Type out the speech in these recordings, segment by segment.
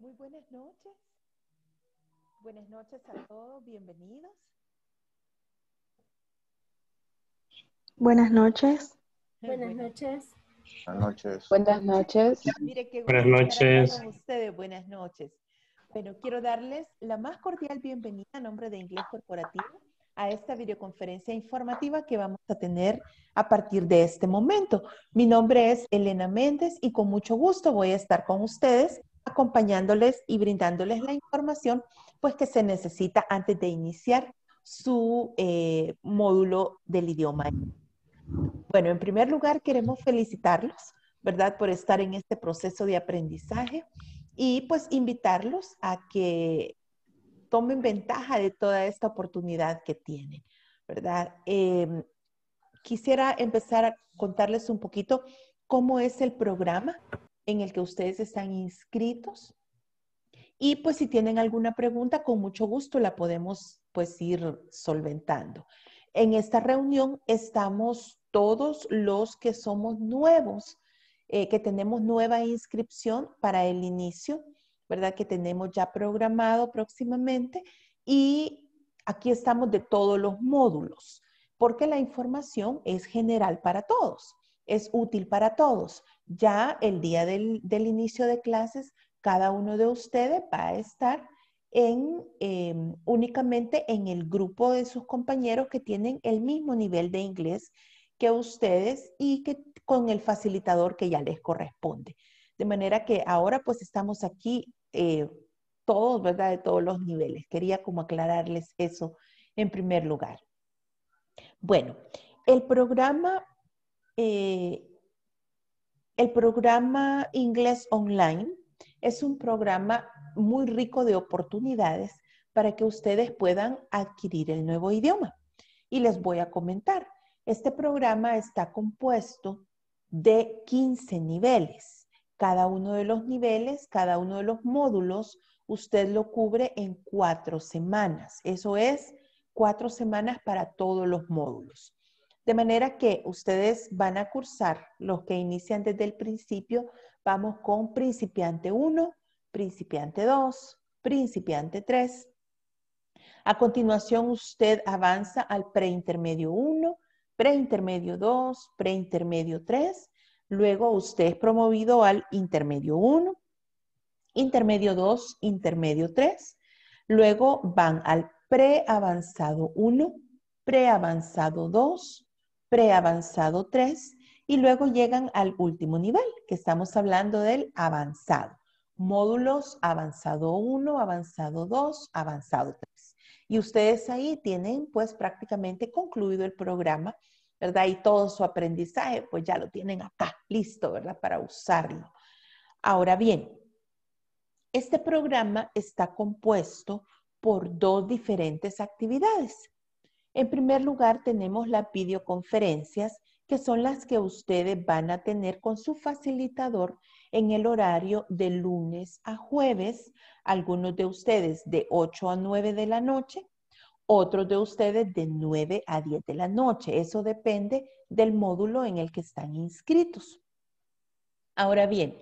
Muy buenas noches. Buenas noches a todos, bienvenidos. Buenas noches. Buenas noches. Buenas noches. Buenas noches. Mire qué buenas noches. Ustedes. Buenas noches. Bueno, quiero darles la más cordial bienvenida a nombre de Inglés Corporativo a esta videoconferencia informativa que vamos a tener a partir de este momento. Mi nombre es Elena Méndez y con mucho gusto voy a estar con ustedes acompañándoles y brindándoles la información pues que se necesita antes de iniciar su eh, módulo del idioma. Bueno, en primer lugar queremos felicitarlos, ¿verdad? Por estar en este proceso de aprendizaje y pues invitarlos a que tomen ventaja de toda esta oportunidad que tienen, ¿verdad? Em, quisiera empezar a contarles un poquito cómo es el programa en el que ustedes están inscritos. Y pues si tienen alguna pregunta, con mucho gusto la podemos pues ir solventando. En esta reunión estamos todos los que somos nuevos, eh, que tenemos nueva inscripción para el inicio, ¿verdad? Que tenemos ya programado próximamente. Y aquí estamos de todos los módulos, porque la información es general para todos es útil para todos. Ya el día del, inicio de clases, cada uno de ustedes va a estar en, em, únicamente en el grupo de sus compañeros que tienen el mismo nivel de inglés que ustedes y que con el facilitador que ya les corresponde. De manera que ahora pues estamos aquí eh, todos, ¿verdad? De todos los niveles. Quería como aclararles eso en primer lugar. Bueno, el programa eh, el programa Inglés Online es un programa muy rico de oportunidades para que ustedes puedan adquirir el nuevo idioma. Y les voy a comentar, este programa está compuesto de 15 niveles. Cada uno de los niveles, cada uno de los módulos, usted lo cubre en cuatro semanas. Eso es cuatro semanas para todos los módulos. De manera que ustedes van a cursar los que inician desde el principio. Vamos con principiante 1, principiante 2, principiante 3. A continuación, usted avanza al preintermedio 1, preintermedio 2, preintermedio 3. Luego usted es promovido al intermedio 1, intermedio 2, intermedio 3. Luego van al preavanzado 1, preavanzado 2, preavanzado 3 y luego llegan al último nivel, que estamos hablando del avanzado. Módulos avanzado 1, avanzado 2, avanzado 3. Y ustedes ahí tienen pues prácticamente concluido el programa, ¿verdad? Y todo su aprendizaje pues ya lo tienen acá, listo, ¿verdad? Para usarlo. Ahora bien, este programa está compuesto por dos diferentes actividades. En primer lugar, tenemos las videoconferencias, que son las que ustedes van a tener con su facilitador en el horario de lunes a jueves, algunos de ustedes de 8 a 9 de la noche, otros de ustedes de 9 a 10 de la noche. Eso depende del módulo en el que están inscritos. Ahora bien,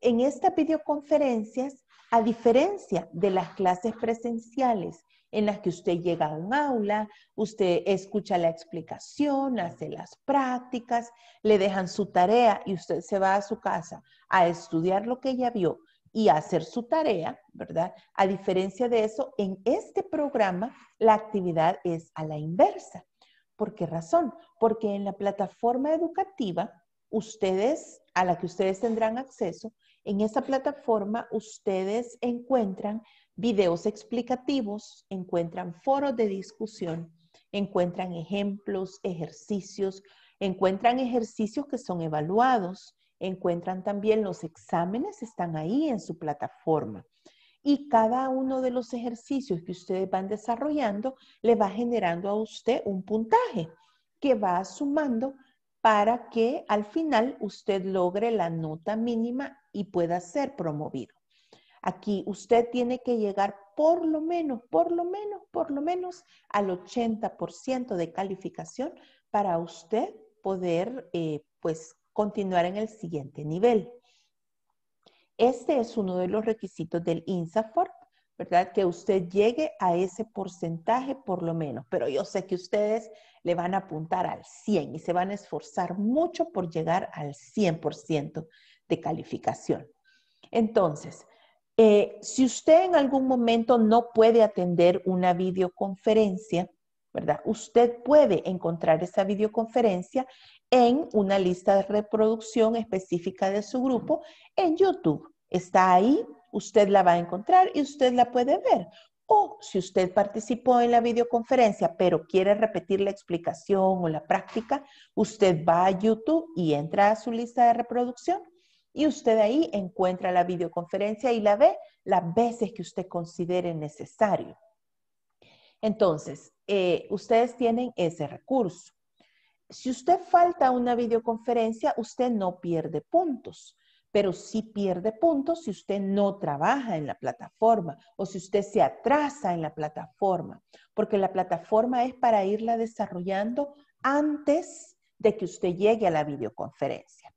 en estas videoconferencias, a diferencia de las clases presenciales en las que usted llega a un aula, usted escucha la explicación, hace las prácticas, le dejan su tarea y usted se va a su casa a estudiar lo que ella vio y a hacer su tarea, ¿verdad? A diferencia de eso, en este programa la actividad es a la inversa. ¿Por qué razón? Porque en la plataforma educativa, ustedes, a la que ustedes tendrán acceso, en esa plataforma ustedes encuentran videos explicativos, encuentran foros de discusión, encuentran ejemplos, ejercicios, encuentran ejercicios que son evaluados, encuentran también los exámenes, están ahí en su plataforma. Y cada uno de los ejercicios que ustedes van desarrollando le va generando a usted un puntaje que va sumando para que al final usted logre la nota mínima y pueda ser promovido. Aquí usted tiene que llegar por lo menos, por lo menos, por lo menos al 80% de calificación para usted poder, eh, pues, continuar en el siguiente nivel. Este es uno de los requisitos del INSAFORP, ¿verdad? Que usted llegue a ese porcentaje por lo menos, pero yo sé que ustedes le van a apuntar al 100 y se van a esforzar mucho por llegar al 100% de calificación. Entonces, eh, si usted en algún momento no puede atender una videoconferencia, ¿verdad? Usted puede encontrar esa videoconferencia en una lista de reproducción específica de su grupo en YouTube. Está ahí, usted la va a encontrar y usted la puede ver. O si usted participó en la videoconferencia, pero quiere repetir la explicación o la práctica, usted va a YouTube y entra a su lista de reproducción y usted ahí encuentra la videoconferencia y la ve las veces que usted considere necesario. Entonces, eh, ustedes tienen ese recurso. Si usted falta una videoconferencia, usted no pierde puntos, pero sí pierde puntos si usted no trabaja en la plataforma o si usted se atrasa en la plataforma, porque la plataforma es para irla desarrollando antes de que usted llegue a la videoconferencia.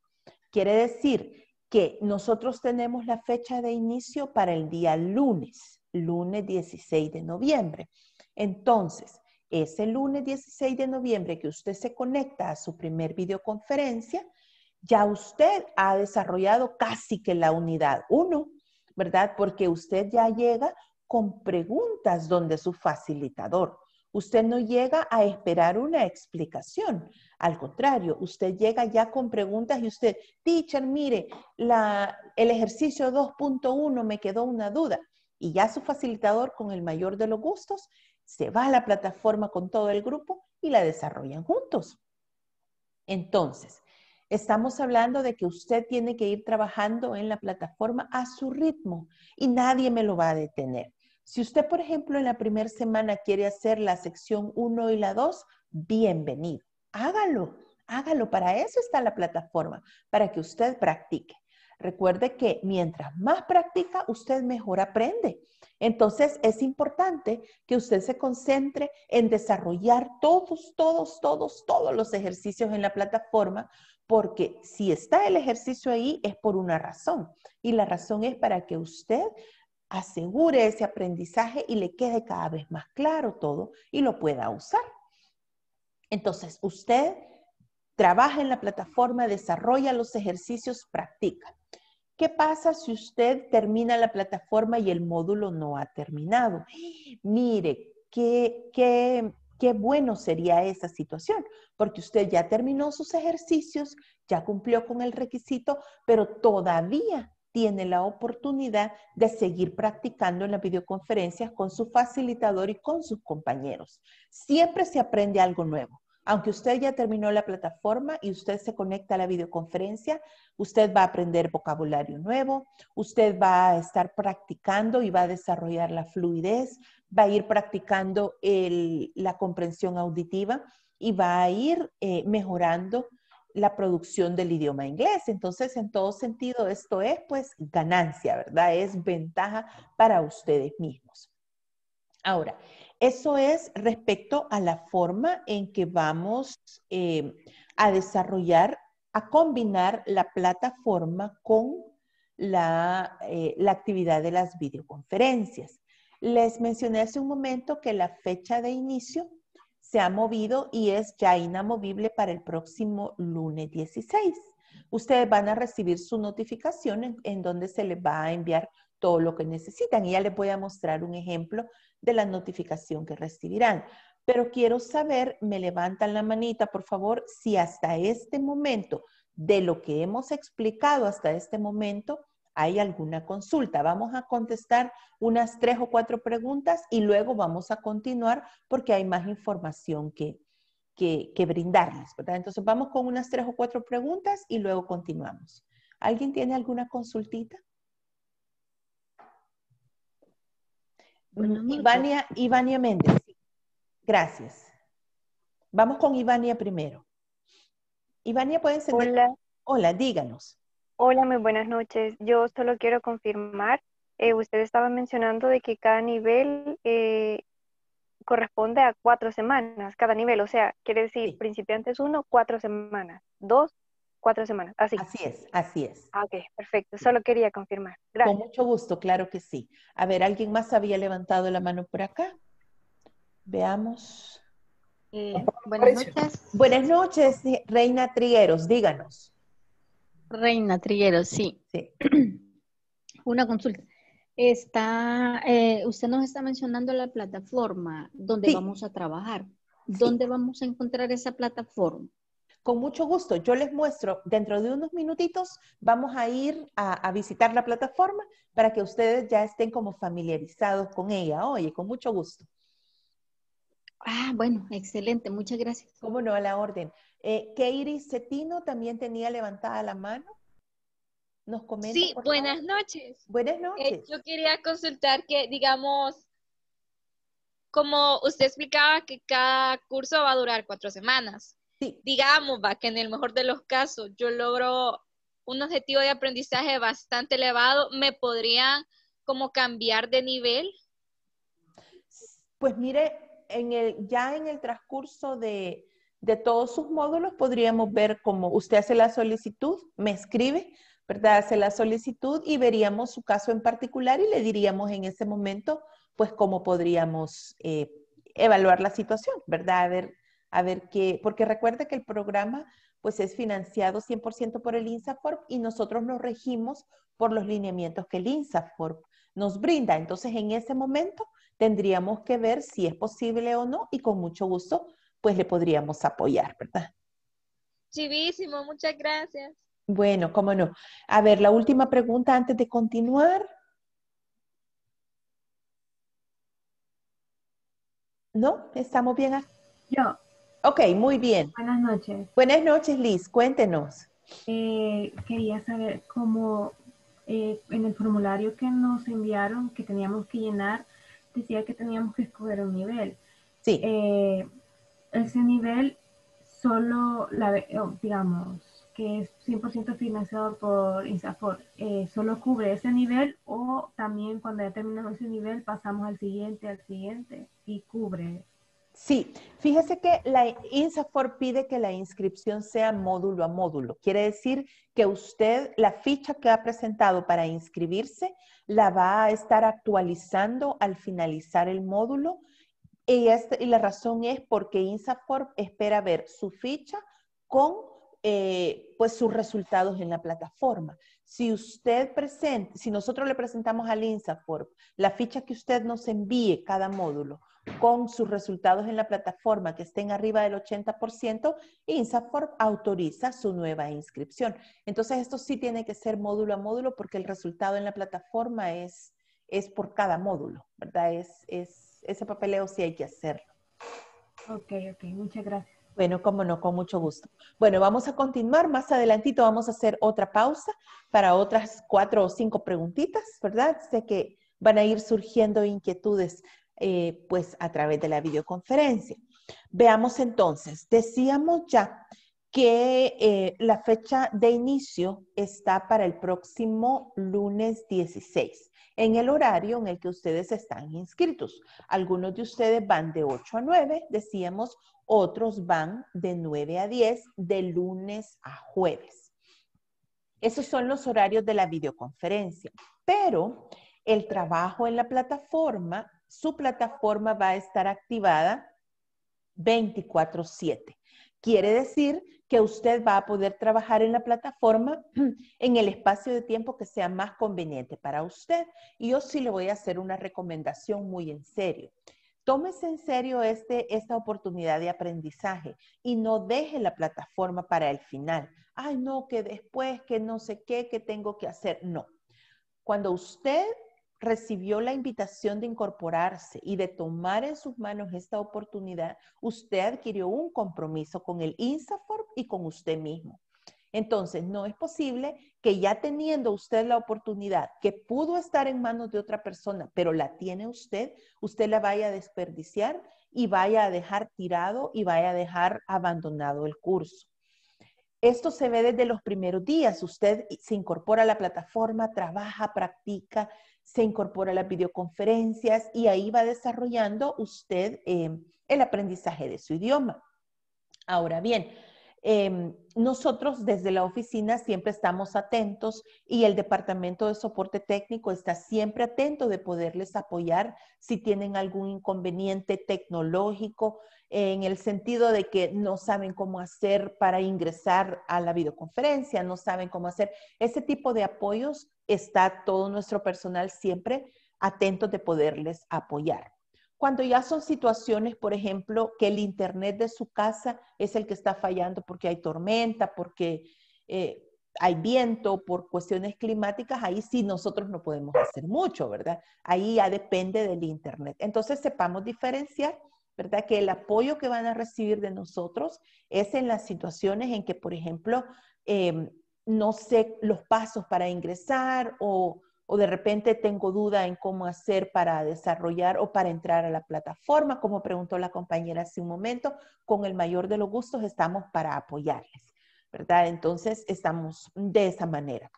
Quiere decir que nosotros tenemos la fecha de inicio para el día lunes, lunes 16 de noviembre. Entonces, ese lunes 16 de noviembre que usted se conecta a su primer videoconferencia, ya usted ha desarrollado casi que la unidad 1, ¿verdad? Porque usted ya llega con preguntas donde su facilitador. Usted no llega a esperar una explicación. Al contrario, usted llega ya con preguntas y usted, teacher, mire, el ejercicio 2.1 me quedó una duda. Y ya su facilitador, con el mayor de los gustos, se va a la plataforma con todo el grupo y la desarrollan juntos. Entonces, estamos hablando de que usted tiene que ir trabajando en la plataforma a su ritmo y nadie me lo va a detener. Si usted, por ejemplo, en la primera semana quiere hacer la sección 1 y la 2, bienvenido. Hágalo, hágalo. Para eso está la plataforma, para que usted practique. Recuerde que mientras más practica, usted mejor aprende. Entonces es importante que usted se concentre en desarrollar todos, todos, todos, todos los ejercicios en la plataforma, porque si está el ejercicio ahí es por una razón y la razón es para que usted asegure ese aprendizaje y le quede cada vez más claro todo y lo pueda usar. Entonces, usted trabaja en la plataforma, desarrolla los ejercicios, practica. ¿Qué pasa si usted termina la plataforma y el módulo no ha terminado? Mire, qué, qué, qué bueno sería esa situación, porque usted ya terminó sus ejercicios, ya cumplió con el requisito, pero todavía tiene la oportunidad de seguir practicando en las videoconferencias con su facilitador y con sus compañeros. Siempre se aprende algo nuevo. Aunque usted ya terminó la plataforma y usted se conecta a la videoconferencia, usted va a aprender vocabulario nuevo, usted va a estar practicando y va a desarrollar la fluidez, va a ir practicando la comprensión auditiva y va a ir eh, mejorando la producción del idioma inglés. Entonces, en todo sentido, esto es pues ganancia, ¿verdad? Es ventaja para ustedes mismos. Ahora, eso es respecto a la forma en que vamos em, a desarrollar, a combinar la plataforma con la, eh, la actividad de las videoconferencias. Les mencioné hace un momento que la fecha de inicio se ha movido y es ya inamovible para el próximo lunes 16. Ustedes van a recibir su notificación en, donde se les va a enviar todo lo que necesitan. Y ya les voy a mostrar un ejemplo de la notificación que recibirán. Pero quiero saber, me levantan la manita, por favor, si hasta este momento, de lo que hemos explicado hasta este momento, hay alguna consulta. Vamos a contestar unas tres o cuatro preguntas y luego vamos a continuar porque hay más información que, que, brindarles, Entonces vamos con unas tres o cuatro preguntas y luego continuamos. ¿Alguien tiene alguna consultita? Ivania, Méndez. Gracias. Vamos con Ivania primero. Ivania, pueden Hola. Hola, díganos. Hola, muy buenas noches. Yo solo quiero confirmar, eh, usted estaba mencionando de que cada nivel eh, corresponde a cuatro semanas, cada nivel, o sea, quiere decir principiantes uno, cuatro semanas, dos, cuatro semanas, así. Así es, así es. Ah, ok, perfecto, solo quería confirmar. Gracias. Con mucho gusto, claro que sí. A ver, ¿alguien más había levantado la mano por acá? Veamos. Eh, buenas noches. Buenas noches, Reina Trigueros, díganos. Reina Trillero, sí. Una consulta. Está, eh, usted nos está mencionando la plataforma donde vamos a trabajar. ¿Dónde vamos a encontrar esa plataforma? Con mucho gusto, yo les muestro, dentro de unos minutitos vamos a ir a, a, visitar la plataforma para que ustedes ya estén como familiarizados con ella. Oye, con mucho gusto. Ah, bueno, excelente, muchas gracias. Cómo no, a la orden. Eh, Cetino también tenía levantada la mano. Nos comenta. Sí, buenas noches. Buenas eh, noches. yo quería consultar que, digamos, como usted explicaba que cada curso va a durar cuatro semanas. Sí. Digamos, va, que en el mejor de los casos yo logro un objetivo de aprendizaje bastante elevado, ¿me podrían como cambiar de nivel? Pues mire, ya en el transcurso de, de todos sus módulos podríamos ver cómo usted hace la solicitud, me escribe, ¿verdad? Hace la solicitud y veríamos su caso en particular y le diríamos en ese momento, pues, cómo podríamos eh, evaluar la situación, ¿verdad? A ver, a ver qué, porque recuerde que el programa, pues, es financiado 100% por el INSAFORP y nosotros nos regimos por los lineamientos que el INSAFORP nos brinda. Entonces, en ese momento tendríamos que ver si es posible o no y con mucho gusto pues le podríamos apoyar, ¿verdad? Chivísimo, muchas gracias. Bueno, cómo no. A ver, la última pregunta antes de continuar. ¿No? ¿Estamos bien? Yo. Ok, muy bien. Buenas noches. Buenas noches, Liz. Cuéntenos. Eh, quería saber cómo eh, en el formulario que nos enviaron, que teníamos que llenar, decía que teníamos que escoger un nivel. Sí. Eh, ese nivel solo, digamos, que es 100% financiado por INSAFOR, eh, solo cubre ese nivel o también cuando ya terminamos ese nivel pasamos al siguiente, al siguiente y cubre. Sí, fíjese que la INSAFOR pide que la inscripción sea módulo a módulo. Quiere decir que usted la ficha que ha presentado para inscribirse la va a estar actualizando al finalizar el módulo este, y, la razón es porque INSAFOR espera ver su ficha con eh, pues sus resultados en la plataforma. Si usted presenta, si nosotros le presentamos al INSAFORP la ficha que usted nos envíe cada módulo con sus resultados en la plataforma que estén arriba del 80%, INSAFORP autoriza su nueva inscripción. Entonces esto sí tiene que ser módulo a módulo porque el resultado en la plataforma es, es por cada módulo, ¿verdad? Es, es ese papeleo sí hay que hacerlo. Ok, ok, muchas gracias. Bueno, como no, con mucho gusto. Bueno, vamos a continuar. Más adelantito vamos a hacer otra pausa para otras cuatro o cinco preguntitas, ¿verdad? Sé que van a ir surgiendo inquietudes eh, pues a través de la videoconferencia. Veamos entonces, decíamos ya que eh, la fecha de inicio está para el próximo lunes 16 en el horario en el que ustedes están inscritos. Algunos de ustedes van de 8 a 9, decíamos, otros van de 9 a 10, de lunes a jueves. Esos son los horarios de la videoconferencia, pero el trabajo en la plataforma, su plataforma va a estar activada 24/7. Quiere decir que usted va a poder trabajar en la plataforma en el espacio de tiempo que sea más conveniente para usted. Y yo sí le voy a hacer una recomendación muy en serio. Tómese en serio este, esta oportunidad de aprendizaje y no deje la plataforma para el final. Ay, no, que después, que no sé qué, que tengo que hacer. No. Cuando usted recibió la invitación de incorporarse y de tomar en sus manos esta oportunidad, usted adquirió un compromiso con el Insaform y con usted mismo. Entonces, no es posible que ya teniendo usted la oportunidad que pudo estar en manos de otra persona, pero la tiene usted, usted la vaya a desperdiciar y vaya a dejar tirado y vaya a dejar abandonado el curso. Esto se ve desde los primeros días. Usted se incorpora a la plataforma, trabaja, practica, se incorpora a las videoconferencias y ahí va desarrollando usted eh, el aprendizaje de su idioma. Ahora bien, Em, nosotros desde la oficina siempre estamos atentos y el departamento de soporte técnico está siempre atento de poderles apoyar si tienen algún inconveniente tecnológico en el sentido de que no saben cómo hacer para ingresar a la videoconferencia, no saben cómo hacer. Ese tipo de apoyos está todo nuestro personal siempre atento de poderles apoyar cuando ya son situaciones, por ejemplo, que el internet de su casa es el que está fallando porque hay tormenta, porque eh, hay viento, por cuestiones climáticas, ahí sí nosotros no podemos hacer mucho, ¿verdad? Ahí ya depende del internet. Entonces sepamos diferenciar, ¿verdad? Que el apoyo que van a recibir de nosotros es en las situaciones en que, por ejemplo, em, no sé los pasos para ingresar o o de repente tengo duda en cómo hacer para desarrollar o para entrar a la plataforma, como preguntó la compañera hace un momento, con el mayor de los gustos estamos para apoyarles, ¿verdad? Entonces estamos de esa manera.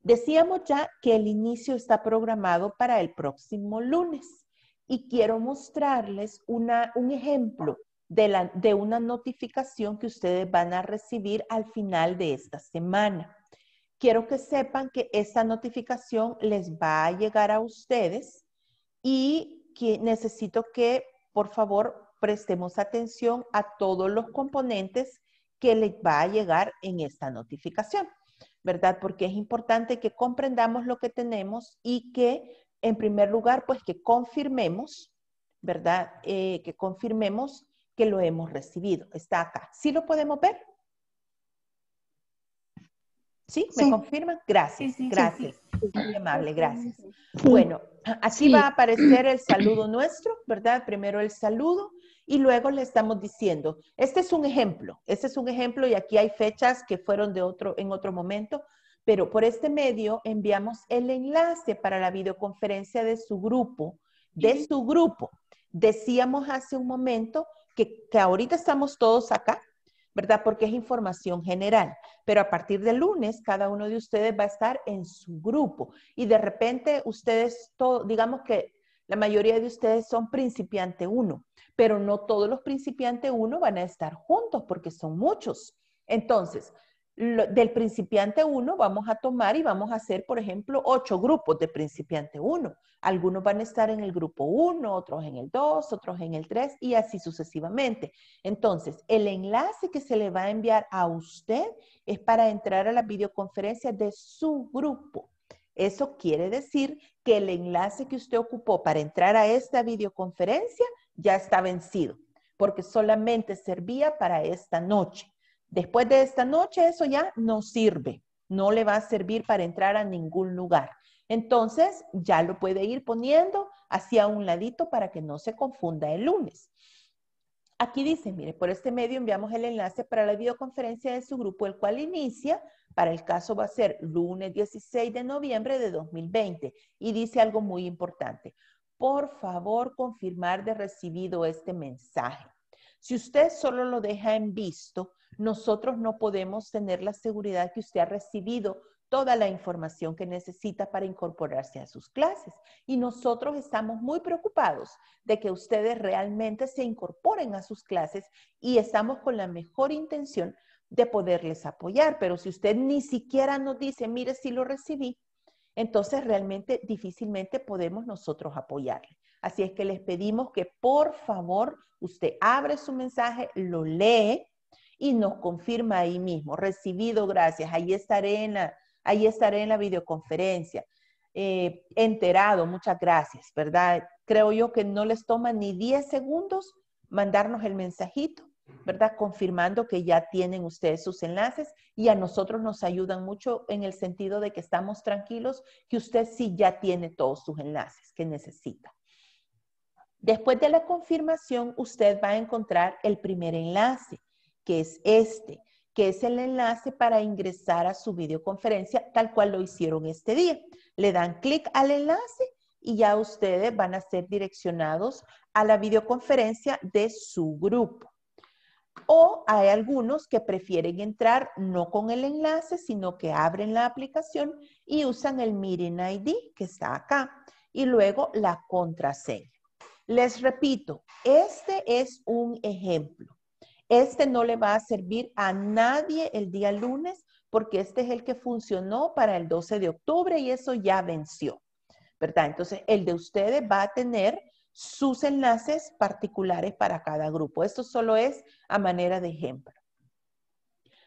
Decíamos ya que el inicio está programado para el próximo lunes y quiero mostrarles una, un ejemplo de, la, de una notificación que ustedes van a recibir al final de esta semana quiero que sepan que esta notificación les va a llegar a ustedes y que necesito que, por favor, prestemos atención a todos los componentes que les va a llegar en esta notificación, ¿verdad? Porque es importante que comprendamos lo que tenemos y que, en primer lugar, pues que confirmemos, ¿verdad? Eh, que confirmemos que lo hemos recibido. Está acá. ¿Sí lo podemos ver? ¿Sí? ¿Me confirman? Gracias, gracias. Muy amable, gracias. Bueno, así va a aparecer el saludo nuestro, ¿verdad? Primero el saludo y luego le estamos diciendo, este es un ejemplo, este es un ejemplo y aquí hay fechas que fueron de otro, en otro momento, pero por este medio enviamos el enlace para la videoconferencia de su grupo, de su grupo. Decíamos hace un momento que, que ahorita estamos todos acá, ¿verdad? Porque es información general. Pero a partir del lunes, cada uno de ustedes va a estar en su grupo. Y de repente, ustedes, digamos que la mayoría de ustedes son principiante uno, pero no todos los principiantes uno van a estar juntos porque son muchos. Entonces, del principiante 1 vamos a tomar y vamos a hacer, por ejemplo, ocho grupos de principiante 1. Algunos van a estar en el grupo 1, otros en el 2, otros en el 3 y así sucesivamente. Entonces, el enlace que se le va a enviar a usted es para entrar a la videoconferencia de su grupo. Eso quiere decir que el enlace que usted ocupó para entrar a esta videoconferencia ya está vencido, porque solamente servía para esta noche. Después de esta noche eso ya no sirve, no le va a servir para entrar a ningún lugar. Entonces ya lo puede ir poniendo hacia un ladito para que no se confunda el lunes. Aquí dice, mire, por este medio enviamos el enlace para la videoconferencia de su grupo, el cual inicia, para el caso va a ser lunes 16 de noviembre de 2020. Y dice algo muy importante. Por favor, confirmar de recibido este mensaje. Si usted solo lo deja en visto, nosotros no podemos tener la seguridad que usted ha recibido toda la información que necesita para incorporarse a sus clases. Y nosotros estamos muy preocupados de que ustedes realmente se incorporen a sus clases y estamos con la mejor intención de poderles apoyar. Pero si usted ni siquiera nos dice, mire si lo recibí, entonces realmente difícilmente podemos nosotros apoyarle. Así es que les pedimos que por favor usted abre su mensaje, lo lee y nos confirma ahí mismo, recibido, gracias, ahí estaré en la, ahí estaré en la videoconferencia, eh, enterado, muchas gracias, ¿verdad? Creo yo que no les toma ni 10 segundos mandarnos el mensajito, ¿verdad? Confirmando que ya tienen ustedes sus enlaces y a nosotros nos ayudan mucho en el sentido de que estamos tranquilos que usted sí ya tiene todos sus enlaces que necesita. Después de la confirmación, usted va a encontrar el primer enlace que es este, que es el enlace para ingresar a su videoconferencia, tal cual lo hicieron este día. Le dan clic al enlace y ya ustedes van a ser direccionados a la videoconferencia de su grupo. O hay algunos que prefieren entrar no con el enlace, sino que abren la aplicación y usan el Meeting ID que está acá y luego la contraseña. Les repito, este es un ejemplo. Este no le va a servir a nadie el día lunes porque este es el que funcionó para el 12 de octubre y eso ya venció, ¿verdad? Entonces, el de ustedes va a tener sus enlaces particulares para cada grupo. Esto solo es a manera de ejemplo.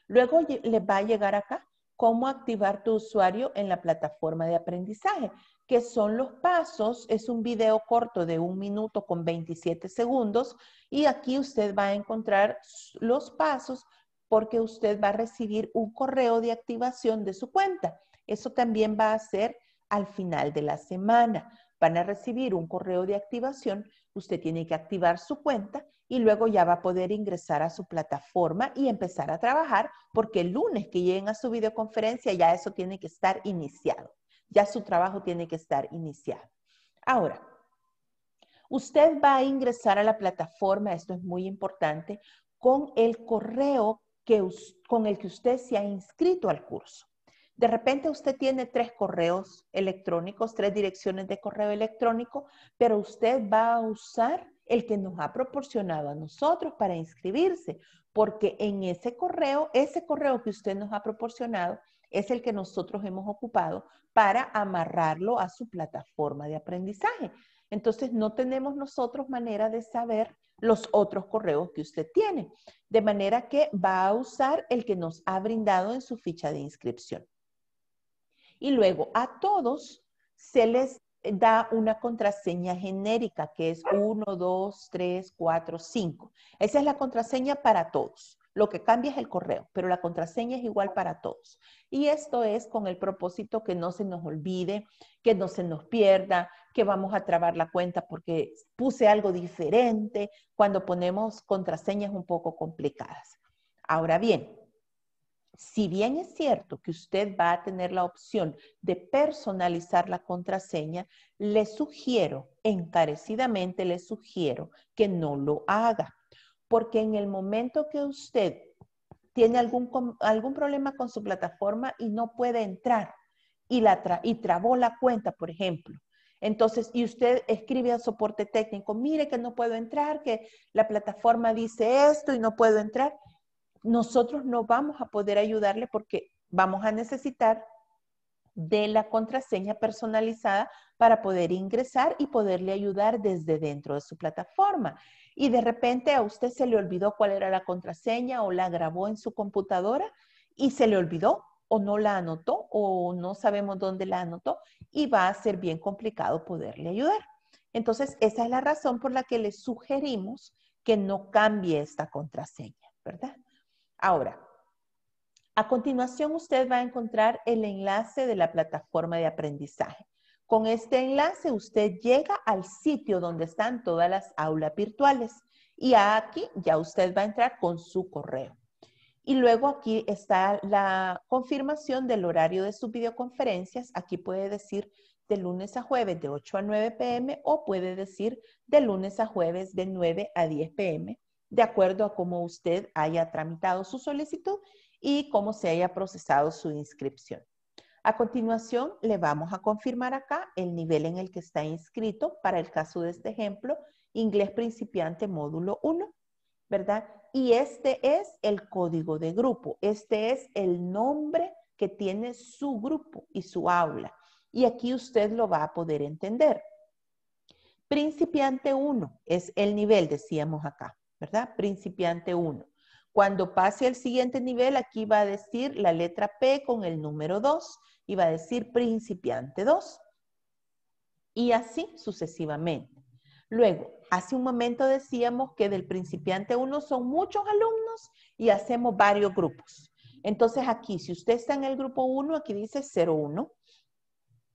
Luego les va a llegar acá cómo activar tu usuario en la plataforma de aprendizaje, que son los pasos. Es un video corto de un minuto con 27 segundos y aquí usted va a encontrar los pasos porque usted va a recibir un correo de activación de su cuenta. Eso también va a ser al final de la semana. Van a recibir un correo de activación usted tiene que activar su cuenta y luego ya va a poder ingresar a su plataforma y empezar a trabajar porque el lunes que lleguen a su videoconferencia ya eso tiene que estar iniciado, ya su trabajo tiene que estar iniciado. Ahora, usted va a ingresar a la plataforma, esto es muy importante, con el correo que, con el que usted se ha inscrito al curso. De repente usted tiene tres correos electrónicos, tres direcciones de correo electrónico, pero usted va a usar el que nos ha proporcionado a nosotros para inscribirse, porque en ese correo, ese correo que usted nos ha proporcionado es el que nosotros hemos ocupado para amarrarlo a su plataforma de aprendizaje. Entonces, no tenemos nosotros manera de saber los otros correos que usted tiene, de manera que va a usar el que nos ha brindado en su ficha de inscripción. Y luego a todos se les eh, da una contraseña genérica que es 1, 2, 3, 4, 5. Esa es la contraseña para todos. Lo que cambia es el correo, pero la contraseña es igual para todos. Y esto es con el propósito que no se nos olvide, que no se nos pierda, que vamos a trabar la cuenta porque puse algo diferente cuando ponemos contraseñas un poco complicadas. Ahora bien, si bien es cierto que usted va a tener la opción de personalizar la contraseña, le sugiero, encarecidamente le sugiero que no lo haga, porque en el momento que usted tiene algún, algún problema con su plataforma y no puede entrar y, la y trabó la cuenta, por ejemplo, entonces, y usted escribe al soporte técnico, mire que no puedo entrar, que la plataforma dice esto y no puedo entrar nosotros no vamos a poder ayudarle porque vamos a necesitar de la contraseña personalizada para poder ingresar y poderle ayudar desde dentro de su plataforma. Y de repente a usted se le olvidó cuál era la contraseña o la grabó en su computadora y se le olvidó o no la anotó o no sabemos dónde la anotó y va a ser bien complicado poderle ayudar. Entonces, esa es la razón por la que le sugerimos que no cambie esta contraseña, ¿verdad? Ahora, a continuación usted va a encontrar el enlace de la plataforma de aprendizaje. Con este enlace usted llega al sitio donde están todas las aulas virtuales y aquí ya usted va a entrar con su correo. Y luego aquí está la confirmación del horario de sus videoconferencias. Aquí puede decir de lunes a jueves de 8 a 9 pm o puede decir de lunes a jueves de 9 a 10 pm de acuerdo a cómo usted haya tramitado su solicitud y cómo se haya procesado su inscripción. A continuación, le vamos a confirmar acá el nivel en el que está inscrito para el caso de este ejemplo, inglés principiante módulo 1, ¿verdad? Y este es el código de grupo, este es el nombre que tiene su grupo y su aula. Y aquí usted lo va a poder entender. Principiante 1 es el nivel, decíamos acá. ¿verdad? Principiante 1. Cuando pase al siguiente nivel, aquí va a decir la letra P con el número 2 y va a decir principiante 2. Y así sucesivamente. Luego, hace un momento decíamos que del principiante 1 son muchos alumnos y hacemos varios grupos. Entonces aquí, si usted está en el grupo 1, aquí dice 01.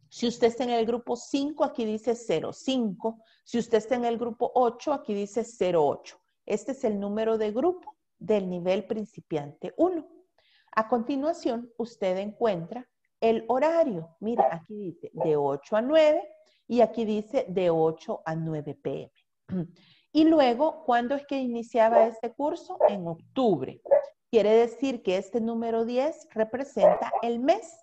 Si usted está en el grupo 5, aquí dice 05. Si usted está en el grupo 8, aquí dice 08. Este es el número de grupo del nivel principiante 1. A continuación, usted encuentra el horario. Mira, aquí dice de 8 a 9 y aquí dice de 8 a 9 pm. Y luego, ¿cuándo es que iniciaba este curso? En octubre. Quiere decir que este número 10 representa el mes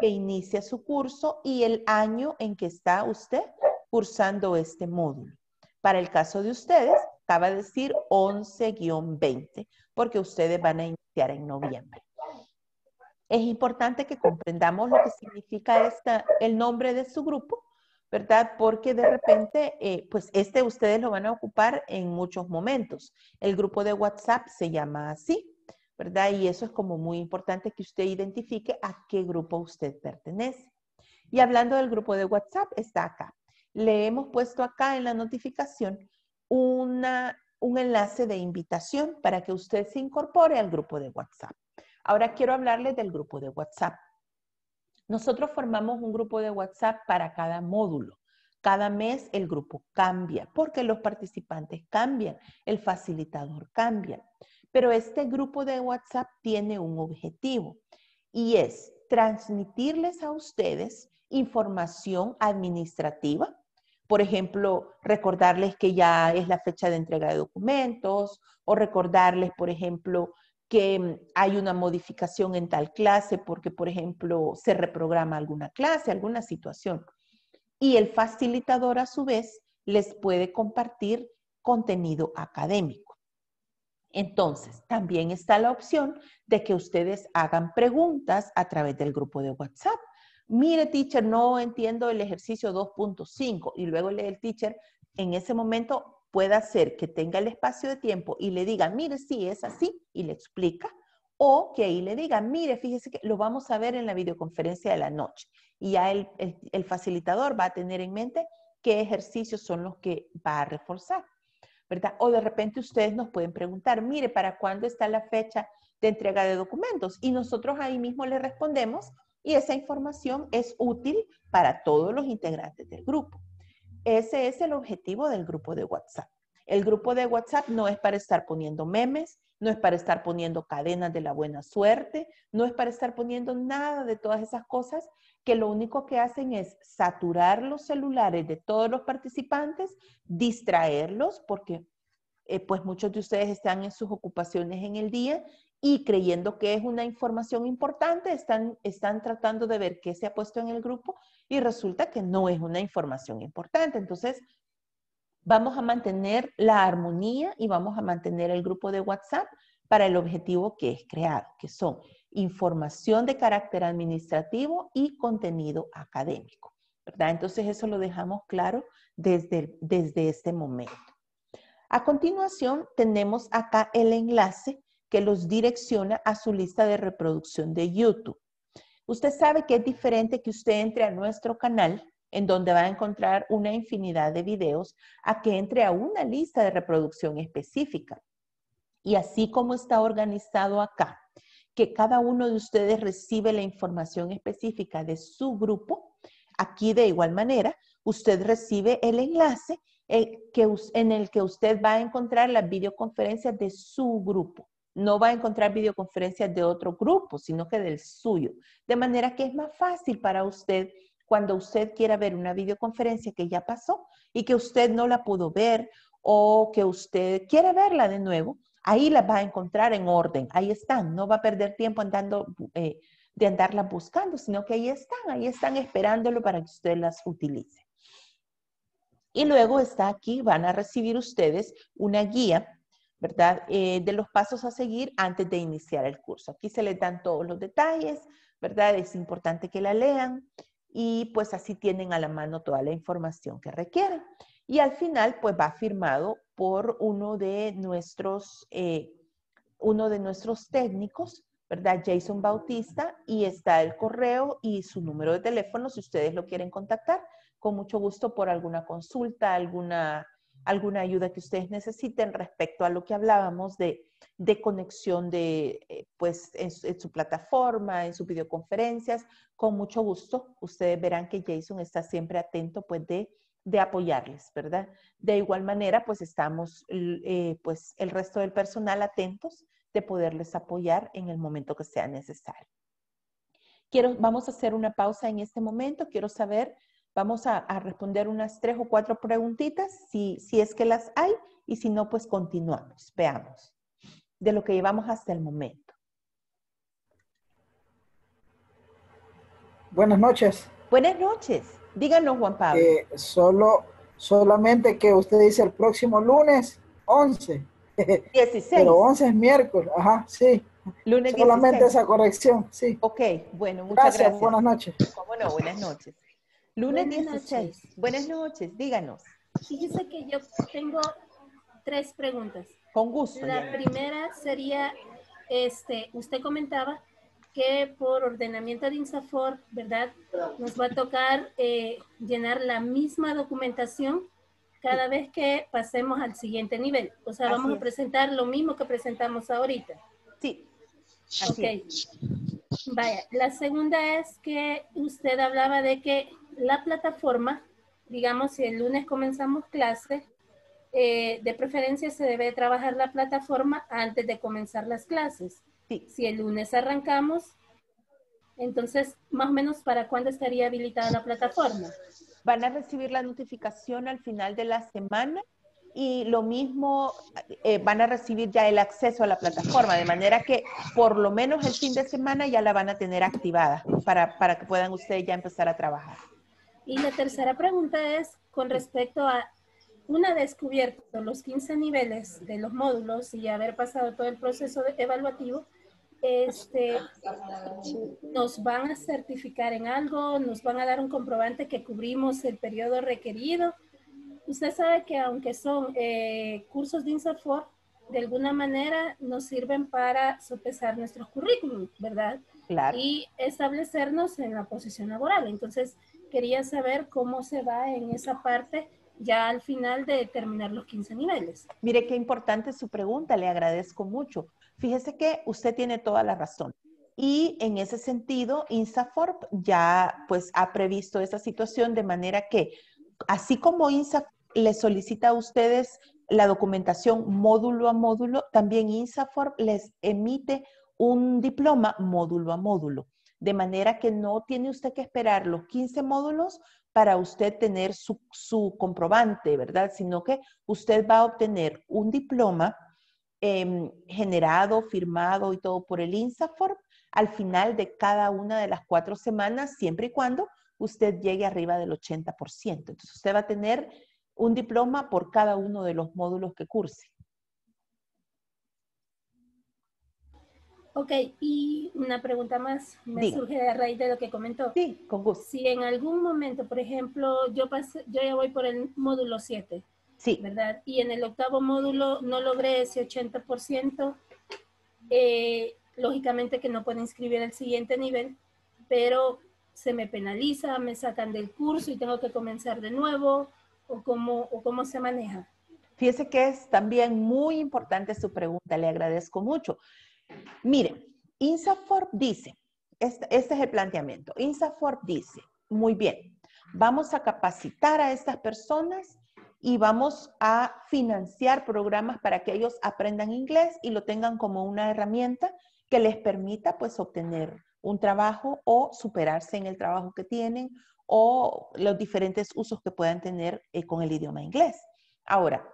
que inicia su curso y el año en que está usted cursando este módulo. Para el caso de ustedes, Acaba de decir 11-20, porque ustedes van a iniciar en noviembre. Es importante que comprendamos lo que significa esta, el nombre de su grupo, ¿verdad? Porque de repente, eh, pues este ustedes lo van a ocupar en muchos momentos. El grupo de WhatsApp se llama así, ¿verdad? Y eso es como muy importante que usted identifique a qué grupo usted pertenece. Y hablando del grupo de WhatsApp, está acá. Le hemos puesto acá en la notificación un enlace de invitación para que usted se incorpore al grupo de WhatsApp. Ahora quiero hablarles del grupo de WhatsApp. Nosotros formamos un grupo de WhatsApp para cada módulo. Cada mes el grupo cambia porque los participantes cambian, el facilitador cambia. Pero este grupo de WhatsApp tiene un objetivo y es transmitirles a ustedes información administrativa, por ejemplo, recordarles que ya es la fecha de entrega de documentos o recordarles, por ejemplo, que mm, hay una modificación en tal clase porque, por ejemplo, se reprograma alguna clase, alguna situación. Y el facilitador, a su vez, les puede compartir contenido académico. Entonces, también está la opción de que ustedes hagan preguntas a través del grupo de WhatsApp mire teacher, no entiendo el ejercicio 2.5 y luego lee el teacher en ese momento puede hacer que tenga el espacio de tiempo y le diga, mire, sí, es así, y le explica, o que ahí le diga, mire, fíjese que lo vamos a ver en la videoconferencia de la noche. Y ya el, facilitador va a tener en mente qué ejercicios son los que va a reforzar, ¿verdad? O de repente ustedes nos pueden preguntar, mire, ¿para cuándo está la fecha de entrega de documentos? Y nosotros ahí mismo le respondemos y esa información es útil para todos los integrantes del grupo. Ese es el objetivo del grupo de WhatsApp. El grupo de WhatsApp no es para estar poniendo memes, no es para estar poniendo cadenas de la buena suerte, no es para estar poniendo nada de todas esas cosas que lo único que hacen es saturar los celulares de todos los participantes, distraerlos, porque eh, pues muchos de ustedes están en sus ocupaciones en el día y creyendo que es una información importante, están, están tratando de ver qué se ha puesto en el grupo y resulta que no es una información importante. Entonces, vamos a mantener la armonía y vamos a mantener el grupo de WhatsApp para el objetivo que es creado, que son información de carácter administrativo y contenido académico. ¿verdad? Entonces eso lo dejamos claro desde, desde este momento. A continuación tenemos acá el enlace que los direcciona a su lista de reproducción de YouTube. Usted sabe que es diferente que usted entre a nuestro canal, en donde va a encontrar una infinidad de videos, a que entre a una lista de reproducción específica. Y así como está organizado acá, que cada uno de ustedes recibe la información específica de su grupo, aquí de igual manera, usted recibe el enlace en el que usted va a encontrar las videoconferencias de su grupo no va a encontrar videoconferencias de otro grupo, sino que del suyo. De manera que es más fácil para usted cuando usted quiera ver una videoconferencia que ya pasó y que usted no la pudo ver o que usted quiere verla de nuevo, ahí la va a encontrar en orden, ahí están, no va a perder tiempo andando, eh, de andarla buscando, sino que ahí están, ahí están esperándolo para que usted las utilice. Y luego está aquí, van a recibir ustedes una guía ¿verdad? Eh, de los pasos a seguir antes de iniciar el curso. Aquí se les dan todos los detalles, ¿verdad? Es importante que la lean y pues así tienen a la mano toda la información que requieren. Y al final, pues va firmado por uno de nuestros, eh, uno de nuestros técnicos, ¿verdad? Jason Bautista, y está el correo y su número de teléfono si ustedes lo quieren contactar. Con mucho gusto por alguna consulta, alguna alguna ayuda que ustedes necesiten respecto a lo que hablábamos de, de conexión de, eh, pues, en, su plataforma, en sus videoconferencias. Con mucho gusto, ustedes verán que Jason está siempre atento, pues, de, de apoyarles, ¿verdad? De igual manera, pues, estamos, eh, pues, el resto del personal atentos de poderles apoyar en el momento que sea necesario. Quiero, vamos a hacer una pausa en este momento. Quiero saber Vamos a, responder unas tres o cuatro preguntitas, si, si es que las hay, y si no, pues continuamos, veamos, de lo que llevamos hasta el momento. Buenas noches. Buenas noches. Díganos, Juan Pablo. Eh, solo, solamente que usted dice el próximo lunes 11. 16. Pero 11 es miércoles, ajá, sí. Lunes Solamente esa corrección, sí. Ok, bueno, muchas gracias. gracias. Buenas noches. Cómo no, buenas noches. Lunes 16. Buenas noches, díganos. Fíjese que yo tengo tres preguntas. Con gusto. La primera sería, este, usted comentaba que por ordenamiento de INSAFOR, ¿verdad? Nos va a tocar eh, llenar la misma documentación cada vez que pasemos al siguiente nivel. O sea, vamos a presentar lo mismo que presentamos ahorita. Sí. ok. Vaya, la segunda es que usted hablaba de que la plataforma, digamos, si el lunes comenzamos clase, eh, de preferencia se debe trabajar la plataforma antes de comenzar las clases. Si el lunes arrancamos, entonces, más o menos, ¿para cuándo estaría habilitada la plataforma? Van a recibir la notificación al final de la semana y lo mismo eh, van a recibir ya el acceso a la plataforma, de manera que por lo menos el fin de semana ya la van a tener activada para que puedan ustedes ya empezar a trabajar. Y la tercera pregunta es con respecto a una descubierta los 15 niveles de los módulos y haber pasado todo el proceso evaluativo, este, nos van a certificar en algo, nos van a dar un comprobante que cubrimos el periodo requerido. Usted sabe que aunque son eh, cursos de INSAFOR, de alguna manera nos sirven para sopesar nuestro currículum, ¿verdad? Claro. Y establecernos en la posición laboral. Entonces, quería saber cómo se va en esa parte ya al final de determinar los 15 niveles. Mire qué importante su pregunta, le agradezco mucho. Fíjese que usted tiene toda la razón. Y en ese sentido, INSAFORP ya pues ha previsto esa situación de manera que, así como INSAFORP le solicita a ustedes la documentación módulo a módulo, también INSAFORP les emite un diploma módulo a módulo de manera que no tiene usted que esperar los 15 módulos para usted tener su, comprobante, ¿verdad? Sino que usted va a obtener un diploma em, generado, firmado y todo por el Insaform al final de cada una de las cuatro semanas, siempre y cuando usted llegue arriba del 80%. Entonces usted va a tener un diploma por cada uno de los módulos que curse. Ok, y una pregunta más me surge a raíz de lo que comentó. Sí, con gusto. Si en algún momento, por ejemplo, yo, yo ya voy por el módulo 7, sí. ¿verdad? Y en el octavo módulo no logré ese 80%, eh, lógicamente que no puedo inscribir al siguiente nivel, pero se me penaliza, me sacan del curso y tengo que comenzar de nuevo, o cómo, o cómo se maneja. Fíjese que es también muy importante su pregunta, le agradezco mucho. Miren, INSAFORP dice, este, este, es el planteamiento, INSAFORP dice, muy bien, vamos a capacitar a estas personas y vamos a financiar programas para que ellos aprendan inglés y lo tengan como una herramienta que les permita pues obtener un trabajo o superarse en el trabajo que tienen o los diferentes usos que puedan tener eh, con el idioma inglés. Ahora,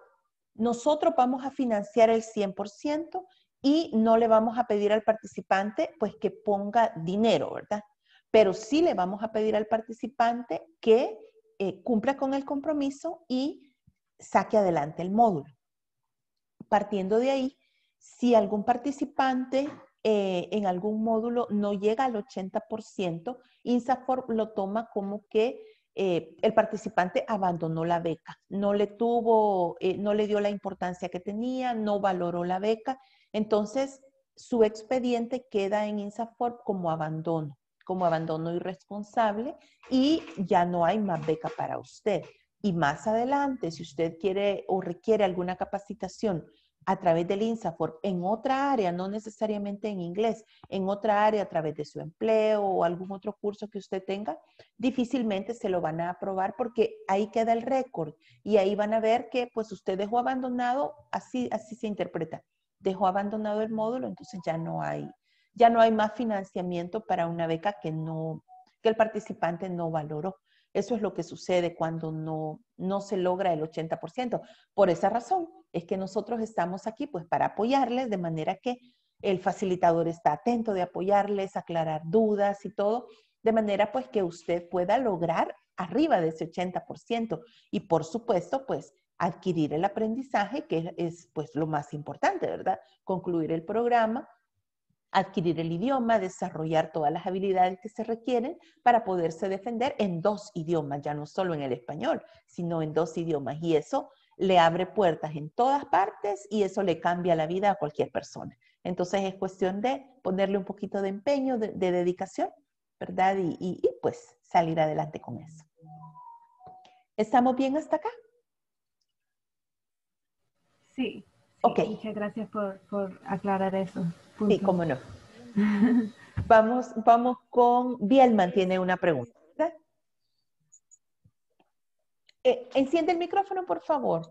nosotros vamos a financiar el 100% y no le vamos a pedir al participante pues que ponga dinero, ¿verdad? Pero sí le vamos a pedir al participante que eh, cumpla con el compromiso y saque adelante el módulo. Partiendo de ahí, si algún participante eh, en algún módulo no llega al 80%, INSAFOR lo toma como que eh, el participante abandonó la beca, no le tuvo, no le dio la importancia que tenía, no valoró la beca entonces, su expediente queda en INSAFOR como abandono, como abandono irresponsable y ya no hay más beca para usted. Y más adelante, si usted quiere o requiere alguna capacitación a través del INSAFOR en otra área, no necesariamente en inglés, en otra área a través de su empleo o algún otro curso que usted tenga, difícilmente se lo van a aprobar porque ahí queda el récord y ahí van a ver que pues usted dejó abandonado, así, así se interpreta, dejó abandonado el módulo, entonces ya no hay, ya no hay más financiamiento para una beca que no, que el participante no valoró. Eso es lo que sucede cuando no, no se logra el 80%. Por esa razón es que nosotros estamos aquí pues para apoyarles de manera que el facilitador está atento de apoyarles, aclarar dudas y todo, de manera pues que usted pueda lograr arriba de ese 80% y por supuesto pues adquirir el aprendizaje, que es pues lo más importante, ¿verdad? Concluir el programa, adquirir el idioma, desarrollar todas las habilidades que se requieren para poderse defender en dos idiomas, ya no solo en el español, sino en dos idiomas. Y eso le abre puertas en todas partes y eso le cambia la vida a cualquier persona. Entonces es cuestión de ponerle un poquito de empeño, de, dedicación, ¿verdad? y pues salir adelante con eso. ¿Estamos bien hasta acá? Sí. Muchas gracias por, aclarar eso. Sí, cómo no. vamos, vamos con Bielman, tiene una pregunta. Eh, enciende el micrófono, por favor.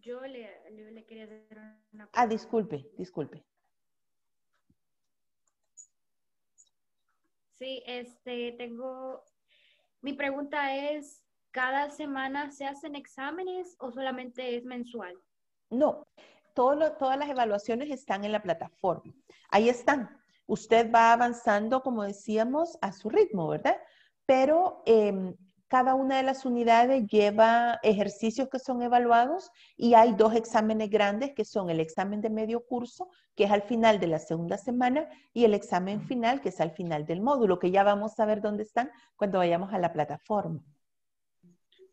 Yo le, quería hacer una ah, pregunta. Ah, disculpe, disculpe. Sí, este, tengo, mi pregunta es, ¿Cada semana se hacen exámenes o solamente es mensual? No, todas las evaluaciones están en la plataforma. Ahí están. Usted va avanzando, como decíamos, a su ritmo, ¿verdad? Pero em, cada una de las unidades lleva ejercicios que son evaluados y hay dos exámenes grandes que son el examen de medio curso, que es al final de la segunda semana, y el examen final, que es al final del módulo, que ya vamos a ver dónde están cuando vayamos a la plataforma.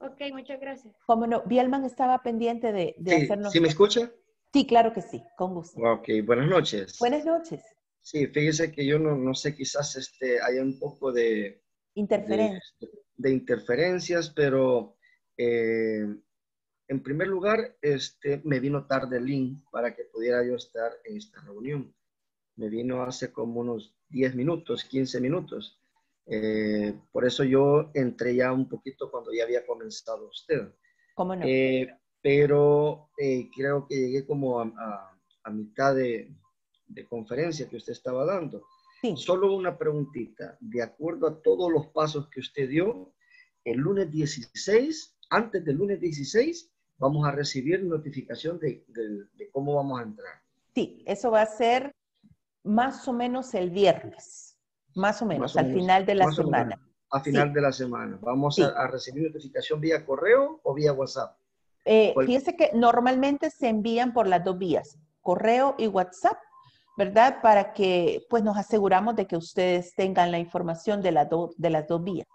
Ok, muchas gracias. Como no, Bielman estaba pendiente de, hacernos... ¿Sí me escucha? Sí, claro que sí, con gusto. Ok, buenas noches. Buenas noches. Sí, fíjese que yo no, no sé, quizás este, haya un poco de... Interferencias. Este, de, interferencias, pero eh, en primer lugar, este, me vino tarde el link para que pudiera yo estar en esta reunión. Me vino hace como unos 10 minutos, 15 minutos. Eh, por eso yo entré ya un poquito cuando ya había comenzado usted. ¿Cómo no? Eh, pero eh, creo que llegué como a, mitad de, conferencia que usted estaba dando. Sí. Solo una preguntita. De acuerdo a todos los pasos que usted dio, el lunes 16, antes del lunes 16, vamos a recibir notificación de, de cómo vamos a entrar. Sí, eso va a ser más o menos el viernes. Más o menos, al final de la semana. A final de la semana. Vamos a, recibir notificación vía correo o vía WhatsApp. Eh, que normalmente se envían por las dos vías, correo y WhatsApp, ¿verdad? Para que pues nos aseguramos de que ustedes tengan la información de, la de las dos vías.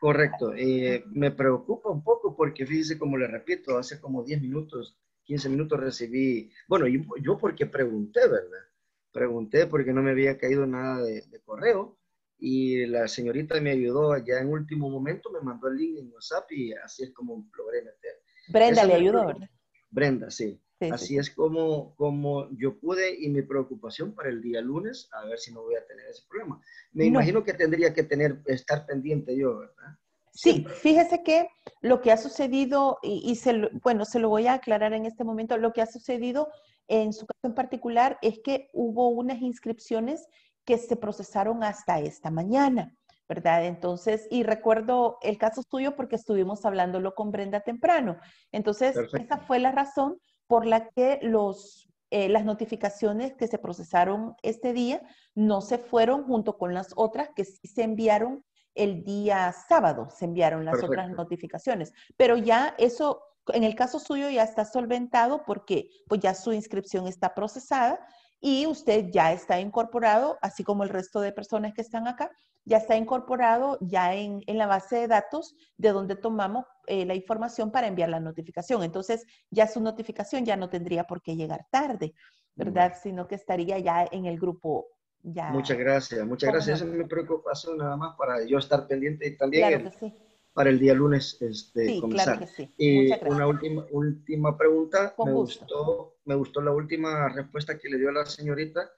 Correcto. Eh, me preocupa un poco porque fíjese, como le repito, hace como 10 minutos, 15 minutos recibí, bueno, yo porque pregunté, ¿verdad? pregunté porque no me había caído nada de, correo y la señorita me ayudó allá en último momento, me mandó el link en WhatsApp y así es como logré meter. Brenda le ayudó, ¿verdad? Brenda, sí. así es como, como yo pude y mi preocupación para el día lunes, a ver si no voy a tener ese problema. Me imagino que tendría que tener, estar pendiente yo, ¿verdad? Sí, fíjese que lo que ha sucedido, y, se, bueno, se lo voy a aclarar en este momento, lo que ha sucedido en su caso en particular es que hubo unas inscripciones que se procesaron hasta esta mañana, ¿verdad? Entonces, y recuerdo el caso suyo porque estuvimos hablándolo con Brenda temprano. Entonces, esa fue la razón por la que los, eh, las notificaciones que se procesaron este día no se fueron junto con las otras que sí se enviaron el día sábado, se enviaron las otras notificaciones. Pero ya eso en el caso suyo ya está solventado porque pues ya su inscripción está procesada y usted ya está incorporado, así como el resto de personas que están acá, ya está incorporado ya en, en la base de datos de donde tomamos eh, la información para enviar la notificación. Entonces, ya su notificación ya no tendría por qué llegar tarde, ¿verdad? Sino que estaría ya en el grupo. Ya. Muchas gracias, muchas gracias. Esa es mi preocupación nada más para yo estar pendiente y también claro sí para el día lunes este, sí, comenzar. Claro que sí. una última, última pregunta. me gusto. gustó, me gustó la última respuesta que le dio a la señorita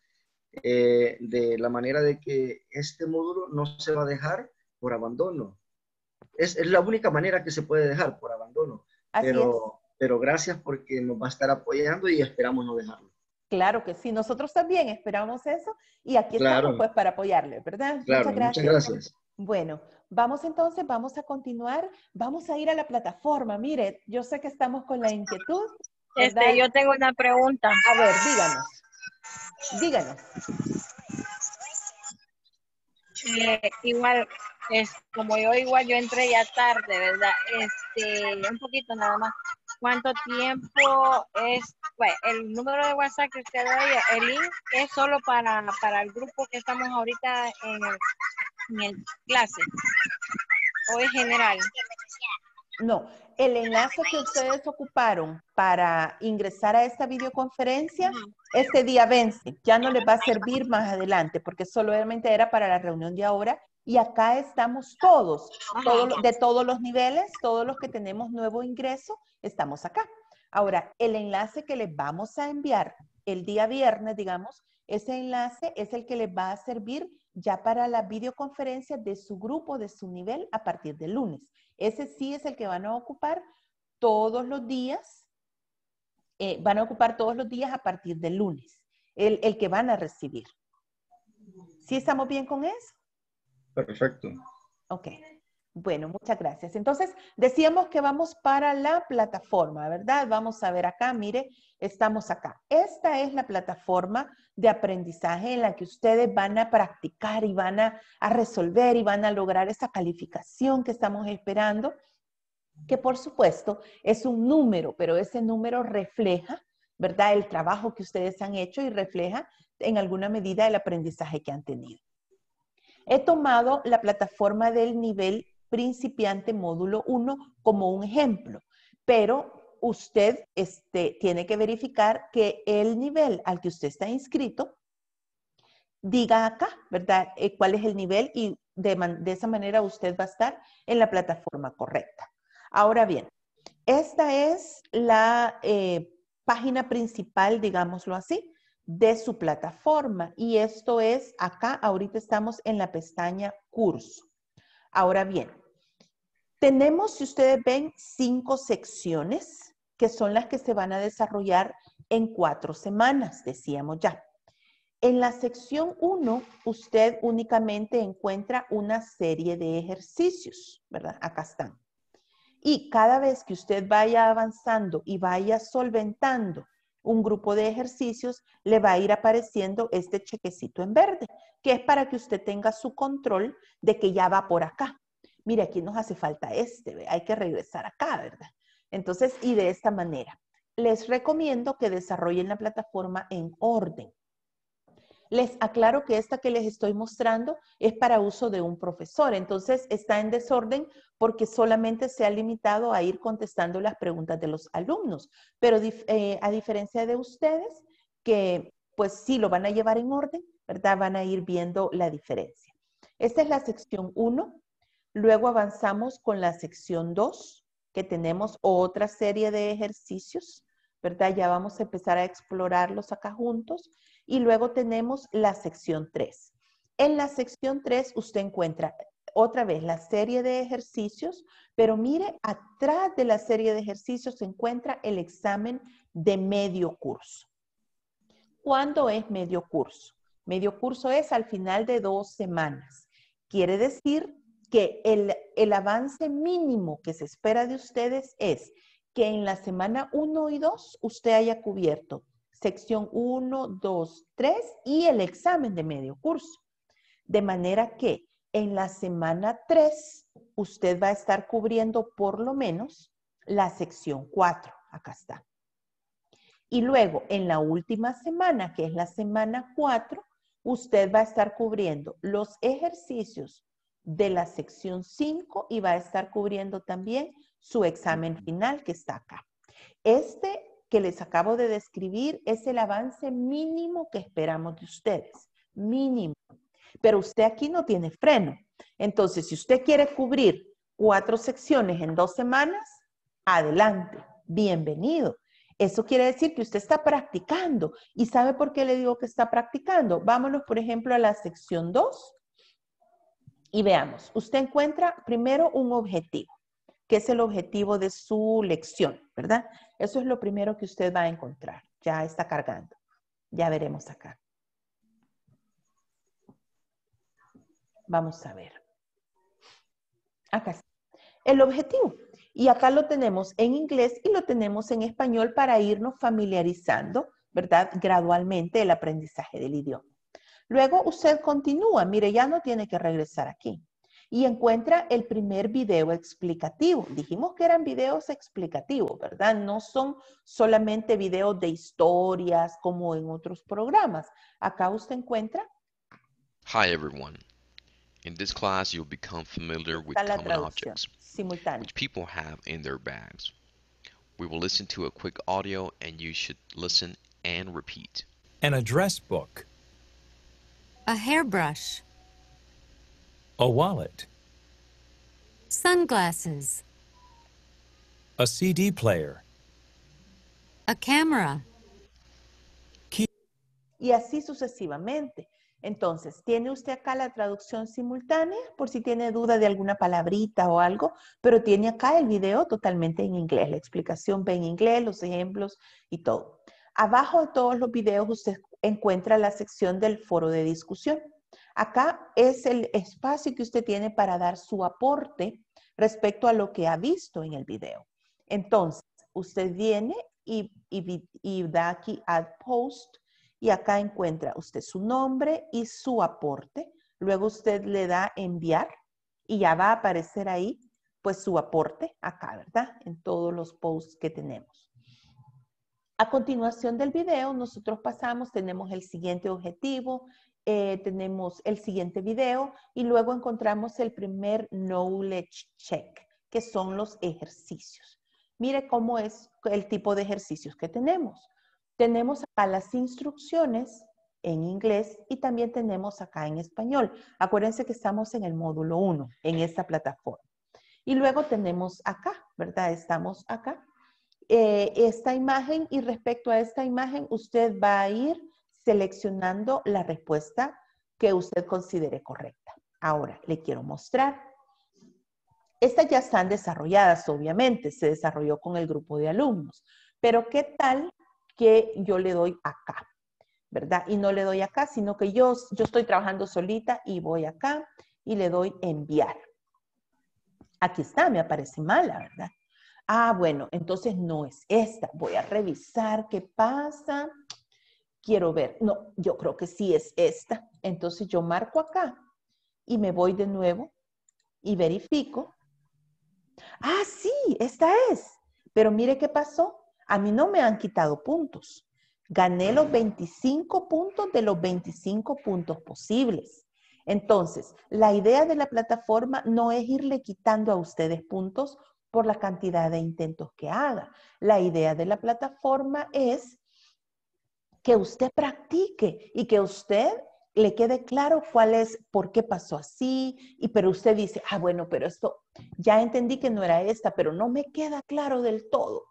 eh, de la manera de que este módulo no se va a dejar por abandono. Es, la única manera que se puede dejar por abandono. pero, pero gracias porque nos va a estar apoyando y esperamos no dejarlo. Claro que sí, nosotros también esperamos eso y aquí estamos pues para apoyarle, ¿verdad? muchas gracias. Muchas gracias. Bueno, Vamos entonces, vamos a continuar, vamos a ir a la plataforma. Mire, yo sé que estamos con la inquietud. Este, yo tengo una pregunta. A ver, díganos. Díganos. Eh, igual, es como yo igual yo entré ya tarde, ¿verdad? Este, un poquito nada más. ¿Cuánto tiempo es bueno, pues, el número de WhatsApp que usted da, el link es solo para, para el grupo que estamos ahorita en, el en clase? ¿O en general? No, el enlace que ustedes ocuparon para ingresar a esta videoconferencia, este día vence, ya no les va a servir más adelante, porque solamente era para la reunión de ahora y acá estamos todos, de todos los niveles, todos los que tenemos nuevo ingreso, estamos acá. Ahora, el enlace que les vamos a enviar el día viernes, digamos, ese enlace es el que les va a servir ya para la videoconferencia de su grupo, de su nivel, a partir del lunes. Ese sí es el que van a ocupar todos los días, eh, van a ocupar todos los días a partir del lunes, el, el que van a recibir. ¿Sí estamos bien con eso? Perfecto. Ok. Bueno, muchas gracias. Entonces, decíamos que vamos para la plataforma, ¿verdad? Vamos a ver acá, mire, estamos acá. Esta es la plataforma de aprendizaje en la que ustedes van a practicar y van a, resolver y van a lograr esa calificación que estamos esperando, que por supuesto es un número, pero ese número refleja, ¿verdad? El trabajo que ustedes han hecho y refleja en alguna medida el aprendizaje que han tenido. He tomado la plataforma del nivel principiante módulo 1 como un ejemplo, pero usted este, tiene que verificar que el nivel al que usted está inscrito diga acá, ¿verdad? Eh, ¿Cuál es el nivel? Y de, esa manera usted va a estar en la plataforma correcta. Ahora bien, esta es la eh, página principal, digámoslo así, de su plataforma. Y esto es acá, ahorita estamos en la pestaña curso. Ahora bien, tenemos, si ustedes ven, cinco secciones que son las que se van a desarrollar en cuatro semanas, decíamos ya. En la sección 1, usted únicamente encuentra una serie de ejercicios, ¿verdad? Acá están. Y cada vez que usted vaya avanzando y vaya solventando un grupo de ejercicios, le va a ir apareciendo este chequecito en verde, que es para que usted tenga su control de que ya va por acá mire, aquí nos hace falta este, hay que regresar acá, ¿verdad? Entonces, y de esta manera, les recomiendo que desarrollen la plataforma en orden. Les aclaro que esta que les estoy mostrando es para uso de un profesor, entonces está en desorden porque solamente se ha limitado a ir contestando las preguntas de los alumnos, pero eh, a diferencia de ustedes, que pues sí lo van a llevar en orden, ¿verdad? Van a ir viendo la diferencia. Esta es la sección 1, Luego avanzamos con la sección 2, que tenemos otra serie de ejercicios, ¿verdad? Ya vamos a empezar a explorarlos acá juntos. Y luego tenemos la sección 3. En la sección 3 usted encuentra otra vez la serie de ejercicios, pero mire, atrás de la serie de ejercicios se encuentra el examen de medio curso. ¿Cuándo es medio curso? Medio curso es al final de dos semanas. Quiere decir que el, avance mínimo que se espera de ustedes es que en la semana 1 y 2 usted haya cubierto sección 1, 2, 3 y el examen de medio curso. De manera que en la semana 3 usted va a estar cubriendo por lo menos la sección 4. Acá está. Y luego, en la última semana, que es la semana 4, usted va a estar cubriendo los ejercicios de la sección 5 y va a estar cubriendo también su examen final que está acá. Este que les acabo de describir es el avance mínimo que esperamos de ustedes, mínimo. Pero usted aquí no tiene freno. Entonces, si usted quiere cubrir cuatro secciones en dos semanas, adelante, bienvenido. Eso quiere decir que usted está practicando. ¿Y sabe por qué le digo que está practicando? Vámonos, por ejemplo, a la sección 2 y veamos, usted encuentra primero un objetivo, que es el objetivo de su lección, ¿verdad? Eso es lo primero que usted va a encontrar. Ya está cargando. Ya veremos acá. Vamos a ver. Acá está. El objetivo. Y acá lo tenemos en inglés y lo tenemos en español para irnos familiarizando, ¿verdad? Gradualmente el aprendizaje del idioma. Luego usted continúa, mire, ya no tiene que regresar aquí. Y encuentra el primer video explicativo. Dijimos que eran videos explicativos, ¿verdad? No son solamente videos de historias como en otros programas. Acá usted encuentra. Hi everyone. In this class you'll become familiar with common objects which people have in their bags. We will listen to a quick audio and you should listen and repeat. An address book. A hairbrush. A wallet. Sunglasses. A CD player. A camera. Y así sucesivamente. Entonces, tiene usted acá la traducción simultánea por si tiene duda de alguna palabrita o algo, pero tiene acá el video totalmente en inglés, la explicación ve en inglés, los ejemplos y todo. Abajo de todos los videos usted encuentra la sección del foro de discusión. Acá es el espacio que usted tiene para dar su aporte respecto a lo que ha visto en el video. Entonces, usted viene y, da aquí Add Post y acá encuentra usted su nombre y su aporte. Luego usted le da Enviar y ya va a aparecer ahí pues su aporte acá, ¿verdad? En todos los posts que tenemos. A continuación del video, nosotros pasamos, tenemos el siguiente objetivo, eh, tenemos el siguiente video y luego encontramos el primer knowledge check, que son los ejercicios. Mire cómo es el tipo de ejercicios que tenemos. Tenemos acá las instrucciones en inglés y también tenemos acá en español. Acuérdense que estamos en el módulo 1, en esta plataforma. Y luego tenemos acá, ¿verdad? Estamos acá eh, esta imagen y respecto a esta imagen usted va a ir seleccionando la respuesta que usted considere correcta. Ahora, le quiero mostrar. Estas ya están desarrolladas, obviamente, se desarrolló con el grupo de alumnos, pero ¿qué tal que yo le doy acá? ¿Verdad? Y no le doy acá, sino que yo, yo estoy trabajando solita y voy acá y le doy enviar. Aquí está, me aparece mala, ¿verdad? Ah, bueno, entonces no es esta. Voy a revisar qué pasa. Quiero ver. No, yo creo que sí es esta. Entonces yo marco acá y me voy de nuevo y verifico. Ah, sí, esta es. Pero mire qué pasó. A mí no me han quitado puntos. Gané los 25 ah. puntos de los 25 puntos posibles. Entonces, la idea de la plataforma no es irle quitando a ustedes puntos por la cantidad de intentos que haga. La idea de la plataforma es que usted practique y que usted le quede claro cuál es, por qué pasó así, y pero usted dice, ah, bueno, pero esto ya entendí que no era esta, pero no me queda claro del todo.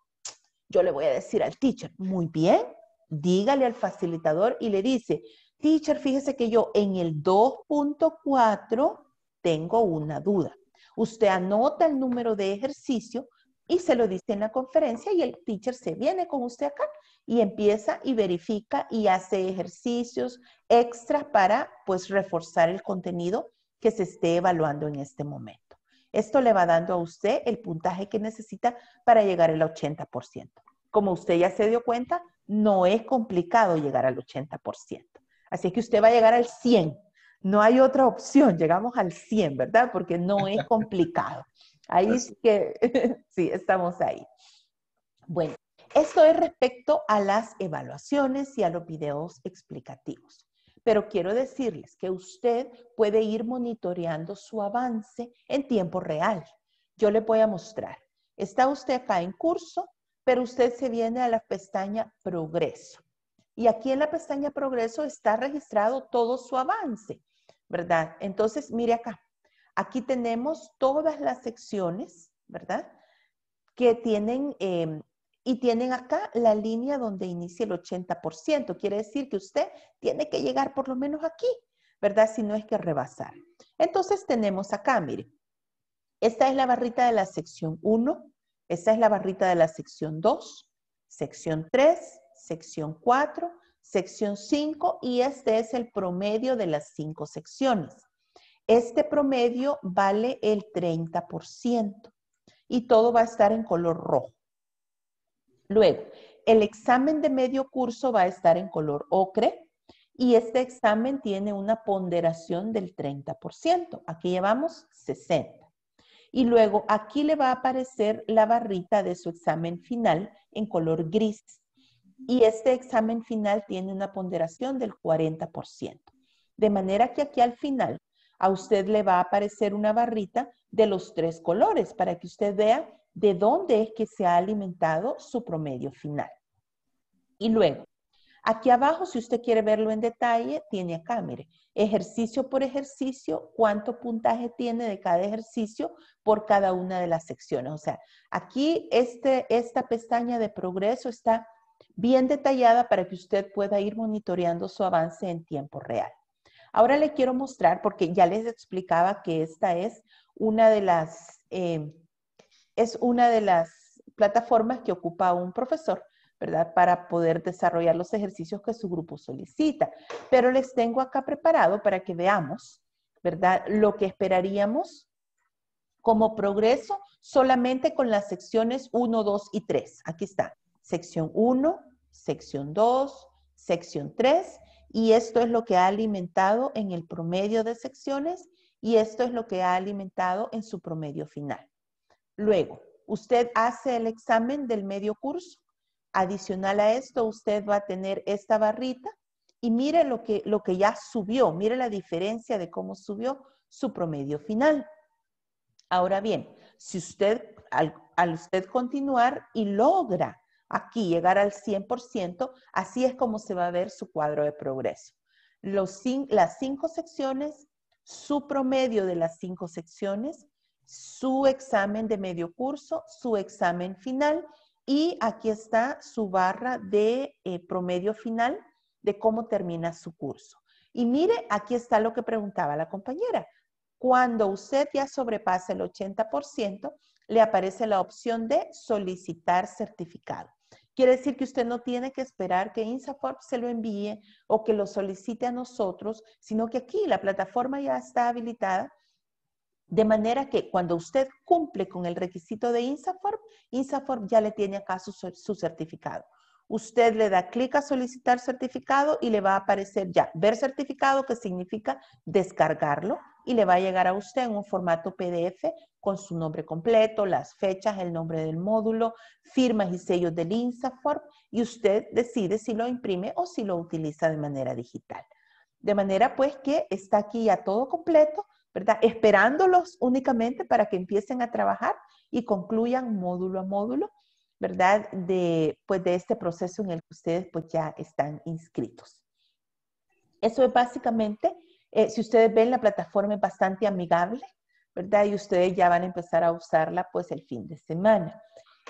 Yo le voy a decir al teacher, muy bien, dígale al facilitador y le dice, teacher, fíjese que yo en el 2.4 tengo una duda. Usted anota el número de ejercicio y se lo dice en la conferencia y el teacher se viene con usted acá y empieza y verifica y hace ejercicios extra para pues reforzar el contenido que se esté evaluando en este momento. Esto le va dando a usted el puntaje que necesita para llegar al 80%. Como usted ya se dio cuenta, no es complicado llegar al 80%. Así que usted va a llegar al 100%. No hay otra opción, llegamos al 100, ¿verdad? Porque no es complicado. Ahí sí que, sí, estamos ahí. Bueno, esto es respecto a las evaluaciones y a los videos explicativos. Pero quiero decirles que usted puede ir monitoreando su avance en tiempo real. Yo le voy a mostrar. Está usted acá en curso, pero usted se viene a la pestaña Progreso. Y aquí en la pestaña Progreso está registrado todo su avance. ¿verdad? Entonces, mire acá. Aquí tenemos todas las secciones, ¿verdad? Que tienen, em, y tienen acá la línea donde inicia el 80%. Quiere decir que usted tiene que llegar por lo menos aquí, ¿verdad? Si no es que rebasar. Entonces tenemos acá, mire, esta es la barrita de la sección 1, esta es la barrita de la sección 2, sección 3, sección 4, sección 5 y este es el promedio de las cinco secciones. Este promedio vale el 30% y todo va a estar en color rojo. Luego, el examen de medio curso va a estar en color ocre y este examen tiene una ponderación del 30%. Aquí llevamos 60. Y luego aquí le va a aparecer la barrita de su examen final en color gris y este examen final tiene una ponderación del 40%. De manera que aquí al final a usted le va a aparecer una barrita de los tres colores para que usted vea de dónde es que se ha alimentado su promedio final. Y luego, aquí abajo, si usted quiere verlo en detalle, tiene acá, mire, ejercicio por ejercicio, cuánto puntaje tiene de cada ejercicio por cada una de las secciones. O sea, aquí este, esta pestaña de progreso está bien detallada para que usted pueda ir monitoreando su avance en tiempo real. Ahora le quiero mostrar, porque ya les explicaba que esta es una de las, eh, es una de las plataformas que ocupa un profesor, ¿verdad? Para poder desarrollar los ejercicios que su grupo solicita. Pero les tengo acá preparado para que veamos, ¿verdad? Lo que esperaríamos como progreso solamente con las secciones 1, 2 y 3. Aquí está sección 1, sección 2, sección 3, y esto es lo que ha alimentado en el promedio de secciones y esto es lo que ha alimentado en su promedio final. Luego, usted hace el examen del medio curso. Adicional a esto, usted va a tener esta barrita y mire lo que, lo que ya subió, mire la diferencia de cómo subió su promedio final. Ahora bien, si usted, al, al usted continuar y logra aquí, llegar al 100%, así es como se va a ver su cuadro de progreso. las cinco secciones, su promedio de las cinco secciones, su examen de medio curso, su examen final y aquí está su barra de eh, promedio final de cómo termina su curso. Y mire, aquí está lo que preguntaba la compañera. Cuando usted ya sobrepasa el 80%, le aparece la opción de solicitar certificado. Quiere decir que usted no tiene que esperar que INSAFORP se lo envíe o que lo solicite a nosotros, sino que aquí la plataforma ya está habilitada de manera que cuando usted cumple con el requisito de INSAFORP, INSAFORP ya le tiene acá su, certificado. Usted le da clic a solicitar certificado y le va a aparecer ya ver certificado, que significa descargarlo, y le va a llegar a usted en un formato PDF con su nombre completo, las fechas, el nombre del módulo, firmas y sellos del INSAFORM y usted decide si lo imprime o si lo utiliza de manera digital. De manera pues que está aquí ya todo completo, ¿verdad? Esperándolos únicamente para que empiecen a trabajar y concluyan módulo a módulo, ¿verdad? De, pues de este proceso en el que ustedes pues ya están inscritos. Eso es básicamente, eh, si ustedes ven, la plataforma es bastante amigable, ¿verdad? Y ustedes ya van a empezar a usarla pues el fin de semana.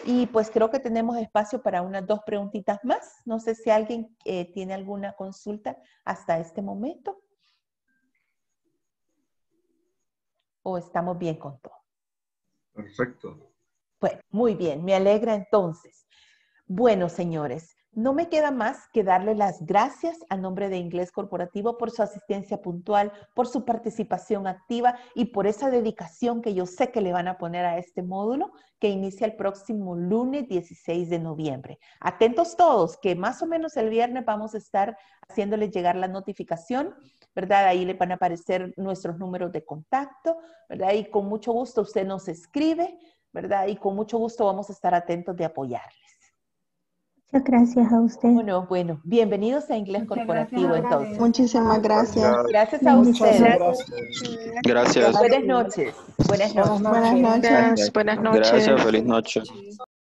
Y pues creo que tenemos espacio para unas dos preguntitas más. No sé si alguien eh, tiene alguna consulta hasta este momento. ¿O estamos bien con todo? Perfecto. Pues muy bien, me alegra entonces. Bueno, señores, no me queda más que darle las gracias a nombre de Inglés Corporativo por su asistencia puntual, por su participación activa y por esa dedicación que yo sé que le van a poner a este módulo que inicia el próximo lunes 16 de noviembre. Atentos todos, que más o menos el viernes vamos a estar haciéndoles llegar la notificación, ¿verdad? Ahí le van a aparecer nuestros números de contacto, ¿verdad? Y con mucho gusto usted nos escribe, ¿verdad? Y con mucho gusto vamos a estar atentos de apoyarles. Muchas gracias a usted. Bueno, bueno, bienvenidos a Inglés Corporativo entonces. Muchísimas gracias. Gracias a ustedes. Gracias. Buenas Buenas noches. Buenas noches. Buenas noches. Gracias, feliz noche.